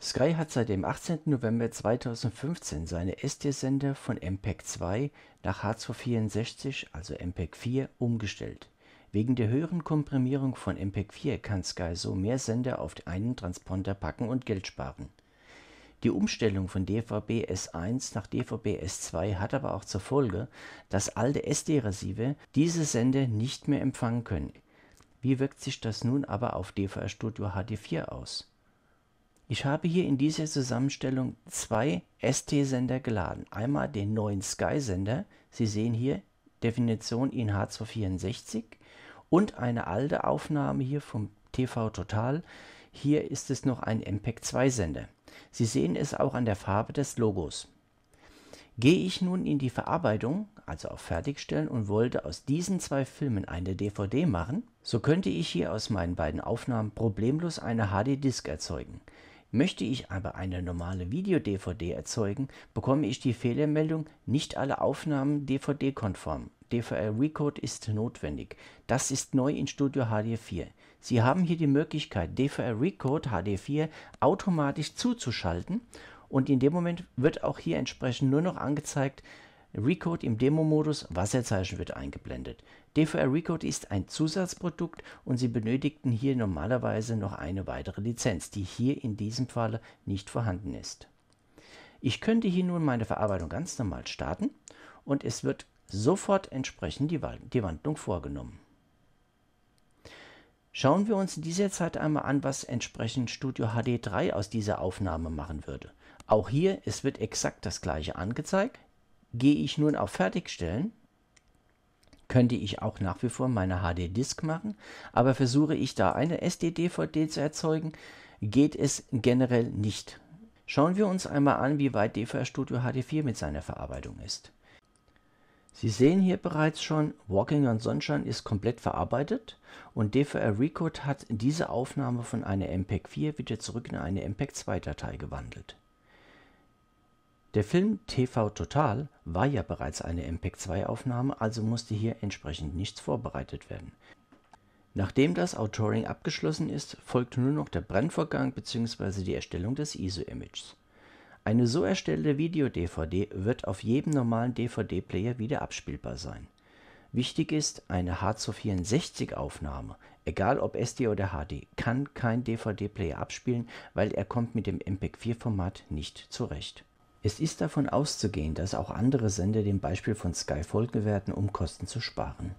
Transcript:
Sky hat seit dem 18. November 2015 seine SD-Sender von MPEG 2 nach H264 also (MPEG 4) umgestellt. Wegen der höheren Komprimierung von MPEG 4 kann Sky so mehr Sender auf einen Transponder packen und Geld sparen. Die Umstellung von DVB S1 nach DVB S2 hat aber auch zur Folge, dass alte SD-Receiver diese Sender nicht mehr empfangen können. Wie wirkt sich das nun aber auf DVR Studio HD4 aus ich habe hier in dieser Zusammenstellung zwei ST-Sender geladen. Einmal den neuen Sky-Sender, Sie sehen hier Definition in H264 und eine alte Aufnahme hier vom TV Total. Hier ist es noch ein MPEG-2-Sender. Sie sehen es auch an der Farbe des Logos. Gehe ich nun in die Verarbeitung, also auf Fertigstellen und wollte aus diesen zwei Filmen eine DVD machen, so könnte ich hier aus meinen beiden Aufnahmen problemlos eine HD-Disk erzeugen. Möchte ich aber eine normale Video-DVD erzeugen, bekomme ich die Fehlermeldung „ Nicht alle Aufnahmen DVD-konform. DVR-Recode ist notwendig. Das ist neu in Studio HD4. “Sie haben hier die Möglichkeit, DVR-Recode HD4 automatisch zuzuschalten und in dem Moment wird auch hier entsprechend nur noch angezeigt Recode im Demo-Modus Wasserzeichen wird eingeblendet. DVR Recode ist ein Zusatzprodukt und Sie benötigten hier normalerweise noch eine weitere Lizenz, die hier in diesem Falle nicht vorhanden ist. Ich könnte hier nun meine Verarbeitung ganz normal starten und es wird sofort entsprechend die, die Wandlung vorgenommen. Schauen wir uns in dieser Zeit einmal an, was entsprechend Studio HD 3 aus dieser Aufnahme machen würde. Auch hier, es wird exakt das gleiche angezeigt. Gehe ich nun auf Fertigstellen, könnte ich auch nach wie vor meine HD-Disk machen, aber versuche ich da eine SD-DVD zu erzeugen, geht es generell nicht. Schauen wir uns einmal an, wie weit DVR Studio HD4 mit seiner Verarbeitung ist. Sie sehen hier bereits schon, Walking on Sunshine ist komplett verarbeitet und DVR Recode hat diese Aufnahme von einer MPEG 4 wieder zurück in eine MPEG 2 Datei gewandelt. Der Film TV total war ja bereits eine MPEG-2-Aufnahme, also musste hier entsprechend nichts vorbereitet werden. Nachdem das Autoring abgeschlossen ist, folgt nur noch der Brennvorgang bzw. die Erstellung des ISO-Images. Eine so erstellte Video-DVD wird auf jedem normalen DVD-Player wieder abspielbar sein. Wichtig ist, eine H264-Aufnahme, egal ob SD oder HD, kann kein DVD-Player abspielen, weil er kommt mit dem MPEG-4-Format nicht zurecht es ist davon auszugehen, dass auch andere Sender dem Beispiel von Sky folgen werden, um Kosten zu sparen.